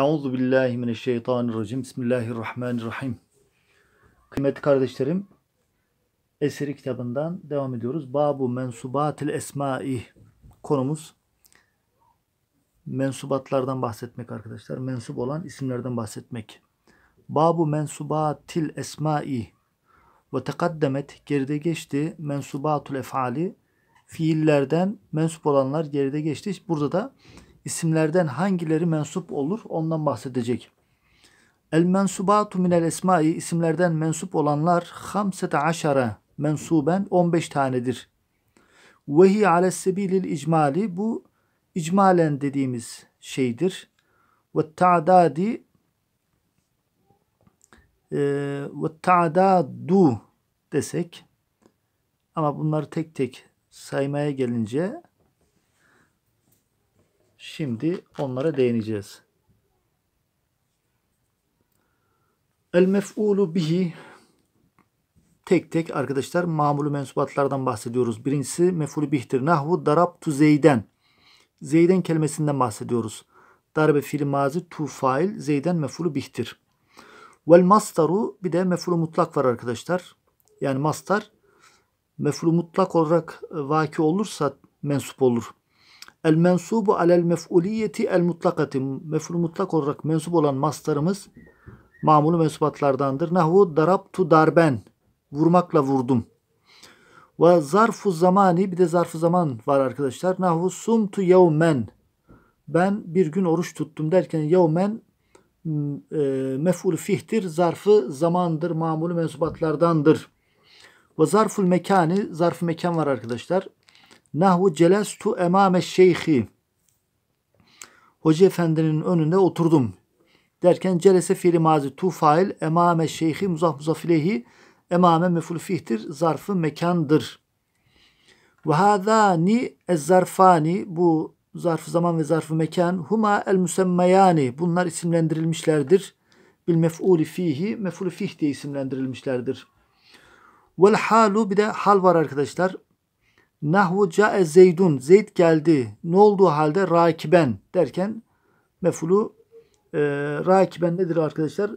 Euzu billahi mineşşeytanirracim. Bismillahirrahmanirrahim. Kıymetli kardeşlerim, Eseri kitabından devam ediyoruz. Babu mensubatil esma'i konumuz mensubatlardan bahsetmek arkadaşlar. Mensup olan isimlerden bahsetmek. Babu mensubatil esma'i ve tekaddemet geride geçti mensubatul efali fiillerden mensup olanlar geride geçti. Burada da isimlerden hangileri mensup olur ondan bahsedecek. El mensubatu minel esmai isimlerden mensup olanlar hamsete aşara mensuben 15 tanedir. Vehi ale sebilil icmali bu icmalen dediğimiz şeydir. Ve ta'dadi e, ve ta'dadu desek ama bunları tek tek saymaya gelince Şimdi onlara değineceğiz. El mef'ulu bihi tek tek arkadaşlar mamulu mensubatlardan bahsediyoruz. Birincisi mef'ulu bihtir. Nahvu darabtu zeyden. Zeyden kelimesinden bahsediyoruz. Darbe fiil mazi tu fail zeyden mef'ulu bihtir. Vel mastaru bir de mef'ulu mutlak var arkadaşlar. Yani mastar mef'ulu mutlak olarak vaki olursa mensup olur. El mensubu alel mef'uliyeti el mutlakati. Mef'ul mutlak olarak mensup olan mastarımız mamulu mensubatlardandır. Nahvu darabtu darben. Vurmakla vurdum. Ve zarfu zamani bir de zarfu zaman var arkadaşlar. Nahvu sumtu yevmen. Ben bir gün oruç tuttum derken yevmen e, mef'ul fihtir. Zarfı zamandır. Mamulu mensubatlardandır. Ve zarful mekani. Zarfı mekan var arkadaşlar. Nahvu celestu emame şeyhi. Hoca efendinin önünde oturdum. Derken celese fiili mazi tu fail emame şeyhi muzaf muzafilehi emame meful fihtir zarfı mekandır. Ve hadani ezzarfani bu zarfı zaman ve zarfı mekan huma el musemmeyani bunlar isimlendirilmişlerdir. Bil mef'uli fihi mef'ul fih diye isimlendirilmişlerdir. Vel halu bir de hal var arkadaşlar. Nahvu ca'e zeydun. Zeyd geldi. Ne olduğu halde rakiben derken mefulu e, rakiben nedir arkadaşlar?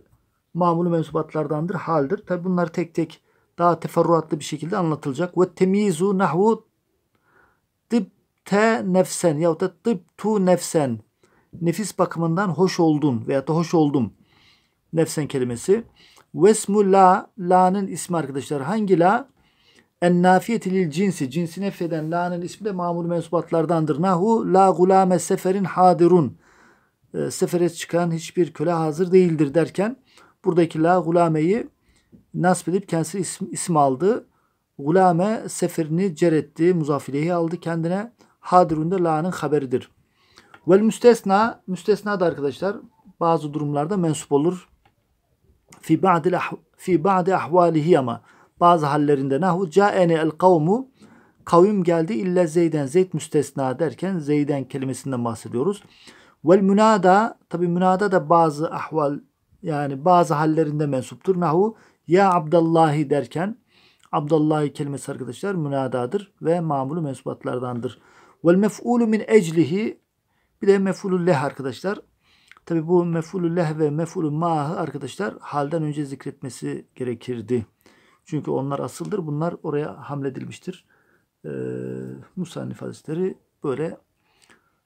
Mamulu mensubatlardandır. Haldir. Tabi bunlar tek tek daha teferruatlı bir şekilde anlatılacak. Ve temizu nahvu tıbte nefsen yahut da tıbtu nefsen nefis bakımından hoş oldun veya da hoş oldum nefsen kelimesi. Vesmu la, la'nın ismi arkadaşlar. Hangi la? en nafiyeti lil cinsi cinsi nefyeden la'nın ismi de mamur mensubatlardandır. Nahu la gulame seferin hadirun. E, sefere çıkan hiçbir köle hazır değildir derken buradaki la gulameyi nasip edip kendisi isim, isim aldı. Gulame seferini ceretti. Muzafileyi aldı kendine. Hadirun da la'nın haberidir. Vel müstesna, müstesna da arkadaşlar bazı durumlarda mensup olur. Fi ba'di, fi ba'di ahvalihi ama bazı hallerinde nahu caene el kavmu kavim geldi illa zeyden zeyt müstesna derken zeyden kelimesinden bahsediyoruz. Vel münada tabi münada da bazı ahval yani bazı hallerinde mensuptur. Nahu ya Abdallahi derken Abdallahi kelimesi arkadaşlar münadadır ve mamulu mensubatlardandır. Vel mef'ulu min eclihi bir de mef'ulü leh arkadaşlar. Tabi bu mef'ulü leh ve mef'ulü ma'ı arkadaşlar halden önce zikretmesi gerekirdi. Çünkü onlar asıldır. Bunlar oraya hamledilmiştir. E, ee, Musannif Hazretleri böyle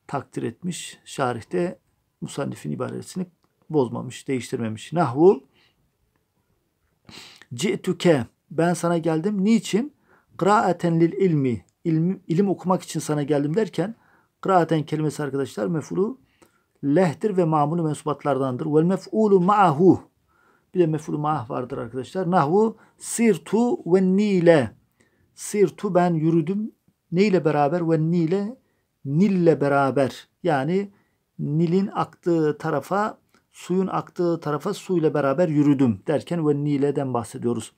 takdir etmiş. Şarihte Musannif'in ibaresini bozmamış, değiştirmemiş. Nahvu Ci'tüke ben sana geldim. Niçin? Kıraaten lil ilmi. İlim, ilim okumak için sana geldim derken kıraaten kelimesi arkadaşlar mefulu lehtir ve mamulu mensubatlardandır. Vel mef'ulu ma'ahu bir de mef'ul mah vardır arkadaşlar. Nahvu sirtu ve nile. Sirtu ben yürüdüm. Ne beraber? Ve nile. Nille beraber. Yani Nil'in aktığı tarafa, suyun aktığı tarafa suyla beraber yürüdüm derken ve Nile'den bahsediyoruz.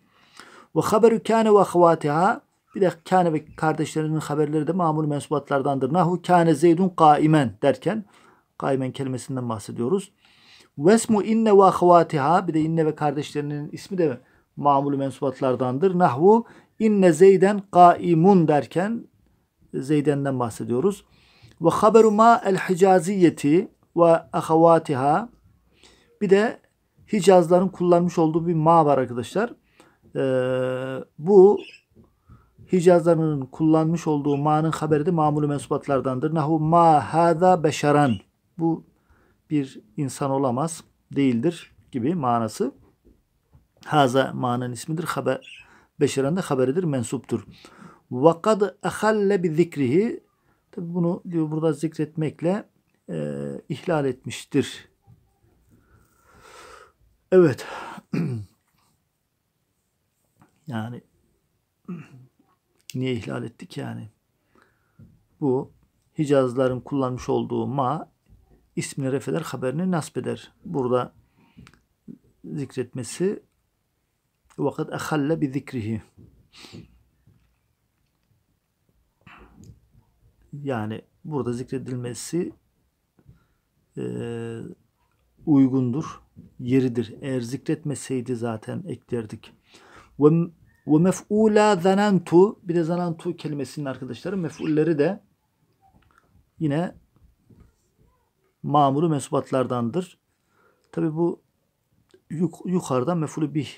Ve haberü kâne ve havâtiha bir de kâne ve kardeşlerinin haberleri de mamul mensubatlardandır. Nahu kâne zeydun kaimen derken kaimen kelimesinden bahsediyoruz. Vesmu inne ve ahvatiha bir de inne ve kardeşlerinin ismi de mamulü mensubatlardandır. Nahvu inne zeyden kaimun derken Zeyden'den bahsediyoruz. Ve haberu ma el hicaziyeti ve ahavatiha bir de Hicazların kullanmış olduğu bir ma var arkadaşlar. Ee, bu Hicazların kullanmış olduğu ma'nın haberi de mamulu mensubatlardandır. Nahu ma hada beşaran Bu bir insan olamaz, değildir gibi manası. Haza manın ismidir. Haber, beşeren de haberidir, mensuptur. vakad وَقَدْ اَخَلَّ بِذِكْرِهِ Tabi bunu diyor burada zikretmekle e, ihlal etmiştir. Evet. yani niye ihlal ettik yani? Bu Hicazların kullanmış olduğu ma ismini refeder, haberini nasp eder. Burada zikretmesi vakat ehalle bi zikrihi. Yani burada zikredilmesi e, uygundur, yeridir. Eğer zikretmeseydi zaten eklerdik. Ve ve mef'ula zanantu bir de zanantu kelimesinin arkadaşları mef'ulleri de yine mamuru mensubatlardandır. Tabi bu yuk, yukarıda mefulü bih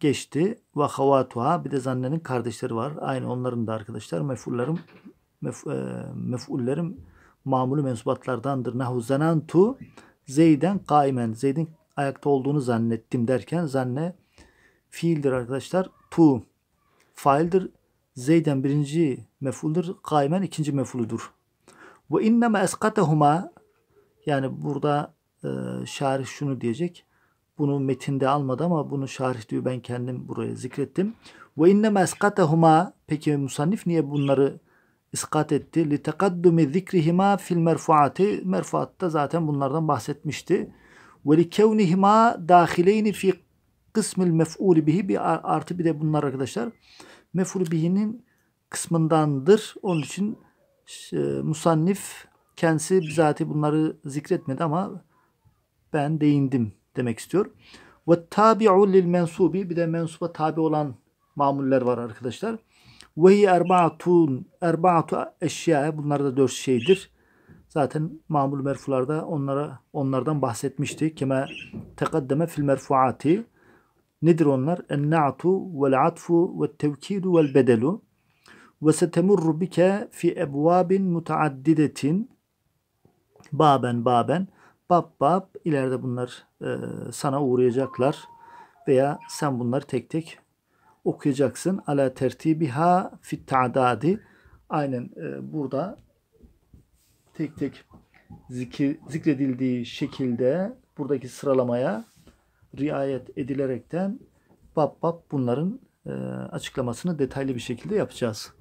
geçti. Ve havatuha bir de zannenin kardeşleri var. Aynı onların da arkadaşlar mefullerim mef, e, mefullerim mamulu mensubatlardandır. Nahu zanantu zeyden kaimen. Zeyd'in ayakta olduğunu zannettim derken zanne fiildir arkadaşlar. Tu faildir. Zeyden birinci mefuldur. Kaimen ikinci mefuludur. Ve inneme eskatehuma yani burada e, şarih şunu diyecek. Bunu metinde almadı ama bunu şarih diyor ben kendim buraya zikrettim. Ve inne eskatehuma peki musannif niye bunları iskat etti? Li takaddumi zikrihima fil merfuati merfuatta zaten bunlardan bahsetmişti. Ve li kevnihima dahileyni fi kısmil mef'ul bihi bir artı bir de bunlar arkadaşlar mef'ul bihi'nin kısmındandır. Onun için e, musannif Kendisi bizatihi bunları zikretmedi ama ben değindim demek istiyor. Ve tabi'u lil mensubi bir de mensuba tabi olan mamuller var arkadaşlar. Ve hi erba'atun erba'atu eşya bunlar da dört şeydir. Zaten mamul merfularda onlara onlardan bahsetmişti. Kime tekaddeme fil merfuati. Nedir onlar? En-na'tu vel atfu ve tevkidu vel bedelu. Ve setemurru bike fi ebvabin mutaaddidetin baben baben bab bab ileride bunlar e, sana uğrayacaklar veya sen bunları tek tek okuyacaksın. Ala tertibiha fit ta'dadi. Aynen e, burada tek tek zikir, zikredildiği şekilde buradaki sıralamaya riayet edilerekten bab bab bunların e, açıklamasını detaylı bir şekilde yapacağız.